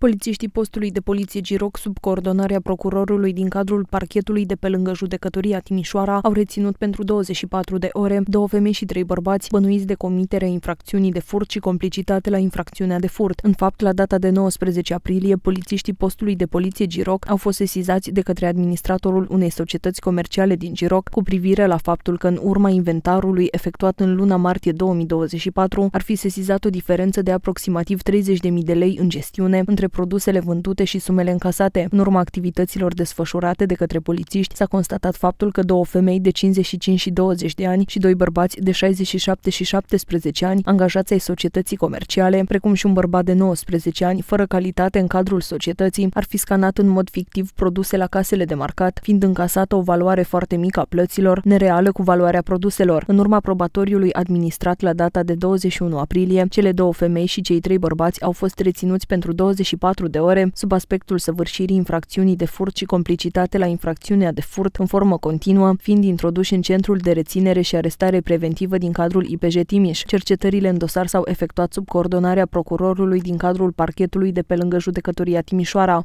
Polițiștii postului de poliție Giroc, sub coordonarea procurorului din cadrul parchetului de pe lângă judecătoria Timișoara, au reținut pentru 24 de ore două femei și trei bărbați bănuiți de comiterea infracțiunii de furt și complicitate la infracțiunea de furt. În fapt, la data de 19 aprilie, polițiștii postului de poliție Giroc au fost sesizați de către administratorul unei societăți comerciale din Giroc cu privire la faptul că în urma inventarului efectuat în luna martie 2024 ar fi sesizat o diferență de aproximativ 30.000 de lei în gestiune între produsele vândute și sumele încasate. În urma activităților desfășurate de către polițiști s-a constatat faptul că două femei de 55 și 20 de ani și doi bărbați de 67 și 17 ani, angajați ai societății comerciale, precum și un bărbat de 19 ani, fără calitate în cadrul societății, ar fi scanat în mod fictiv produse la casele de marcat, fiind încasată o valoare foarte mică a plăților, nereală cu valoarea produselor. În urma probatoriului administrat la data de 21 aprilie, cele două femei și cei trei bărbați au fost reținuți pentru 24 24 de ore sub aspectul săvârșirii infracțiunii de furt și complicitate la infracțiunea de furt în formă continuă, fiind introduși în centrul de reținere și arestare preventivă din cadrul IPJ Timiș. Cercetările în dosar s-au efectuat sub coordonarea procurorului din cadrul parchetului de pe lângă judecătoria Timișoara.